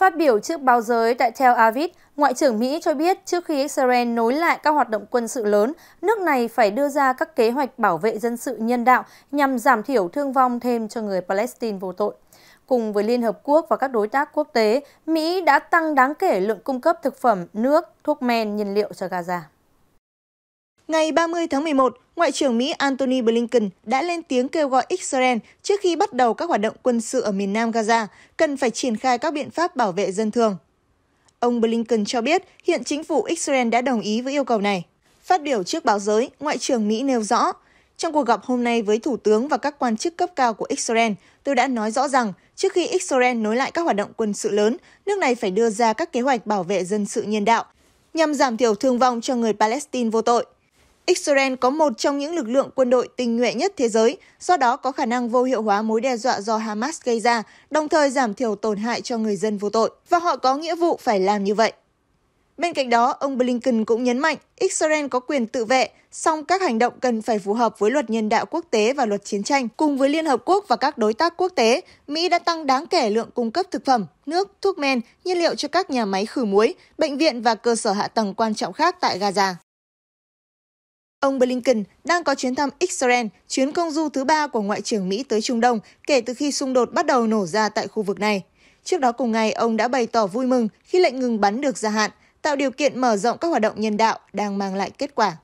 Phát biểu trước báo giới tại Tel Aviv, Ngoại trưởng Mỹ cho biết trước khi Israel nối lại các hoạt động quân sự lớn, nước này phải đưa ra các kế hoạch bảo vệ dân sự nhân đạo nhằm giảm thiểu thương vong thêm cho người Palestine vô tội. Cùng với Liên Hợp Quốc và các đối tác quốc tế, Mỹ đã tăng đáng kể lượng cung cấp thực phẩm, nước, thuốc men, nhiên liệu cho Gaza. Ngày 30 tháng 11, Ngoại trưởng Mỹ Antony Blinken đã lên tiếng kêu gọi Israel trước khi bắt đầu các hoạt động quân sự ở miền nam Gaza cần phải triển khai các biện pháp bảo vệ dân thường. Ông Blinken cho biết hiện chính phủ Israel đã đồng ý với yêu cầu này. Phát biểu trước báo giới, Ngoại trưởng Mỹ nêu rõ, trong cuộc gặp hôm nay với Thủ tướng và các quan chức cấp cao của Israel, tôi đã nói rõ rằng trước khi Israel nối lại các hoạt động quân sự lớn, nước này phải đưa ra các kế hoạch bảo vệ dân sự nhân đạo nhằm giảm thiểu thương vong cho người Palestine vô tội. Israel có một trong những lực lượng quân đội tinh nhuệ nhất thế giới, do đó có khả năng vô hiệu hóa mối đe dọa do Hamas gây ra, đồng thời giảm thiểu tổn hại cho người dân vô tội, và họ có nghĩa vụ phải làm như vậy. Bên cạnh đó, ông Blinken cũng nhấn mạnh Israel có quyền tự vệ, song các hành động cần phải phù hợp với luật nhân đạo quốc tế và luật chiến tranh. Cùng với Liên Hợp Quốc và các đối tác quốc tế, Mỹ đã tăng đáng kể lượng cung cấp thực phẩm, nước, thuốc men, nhiên liệu cho các nhà máy khử muối, bệnh viện và cơ sở hạ tầng quan trọng khác tại Gaza. Ông Blinken đang có chuyến thăm Israel, chuyến công du thứ ba của Ngoại trưởng Mỹ tới Trung Đông kể từ khi xung đột bắt đầu nổ ra tại khu vực này. Trước đó cùng ngày, ông đã bày tỏ vui mừng khi lệnh ngừng bắn được gia hạn, tạo điều kiện mở rộng các hoạt động nhân đạo đang mang lại kết quả.